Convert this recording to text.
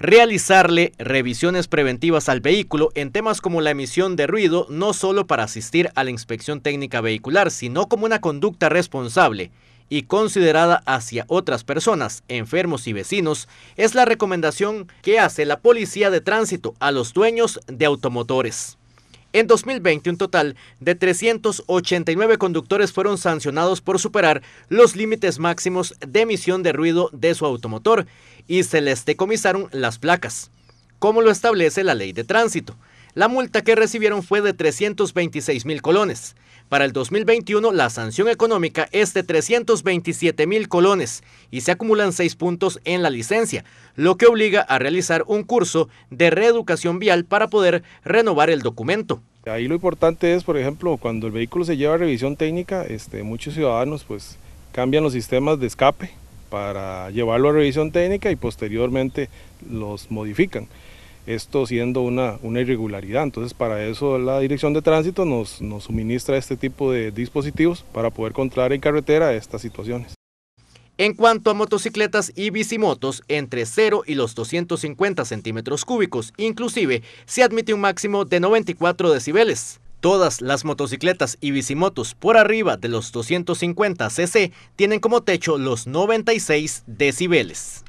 realizarle revisiones preventivas al vehículo en temas como la emisión de ruido, no solo para asistir a la inspección técnica vehicular, sino como una conducta responsable y considerada hacia otras personas, enfermos y vecinos, es la recomendación que hace la Policía de Tránsito a los dueños de automotores. En 2020, un total de 389 conductores fueron sancionados por superar los límites máximos de emisión de ruido de su automotor y se les decomisaron las placas, como lo establece la ley de tránsito. La multa que recibieron fue de 326 mil colones. Para el 2021, la sanción económica es de 327 mil colones y se acumulan seis puntos en la licencia, lo que obliga a realizar un curso de reeducación vial para poder renovar el documento. Ahí lo importante es, por ejemplo, cuando el vehículo se lleva a revisión técnica, este, muchos ciudadanos pues cambian los sistemas de escape para llevarlo a revisión técnica y posteriormente los modifican esto siendo una, irregularidad. Entonces para eso la Dirección de Tránsito nos, nos suministra este tipo de dispositivos para poder controlar en carretera estas situaciones. En cuanto a motocicletas y bicimotos, entre 0 y los 250 centímetros cúbicos, inclusive se admite un máximo de 94 decibeles. Todas las motocicletas y bicimotos por arriba de los 250 cc tienen como techo los 96 decibeles.